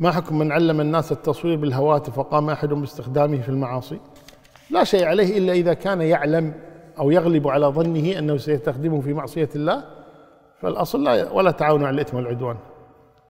ما حكم من علم الناس التصوير بالهواتف وقام احدهم باستخدامه في المعاصي لا شيء عليه الا اذا كان يعلم او يغلب على ظنه انه سيستخدمه في معصيه الله فالاصل لا ولا تعاون على الاثم والعدوان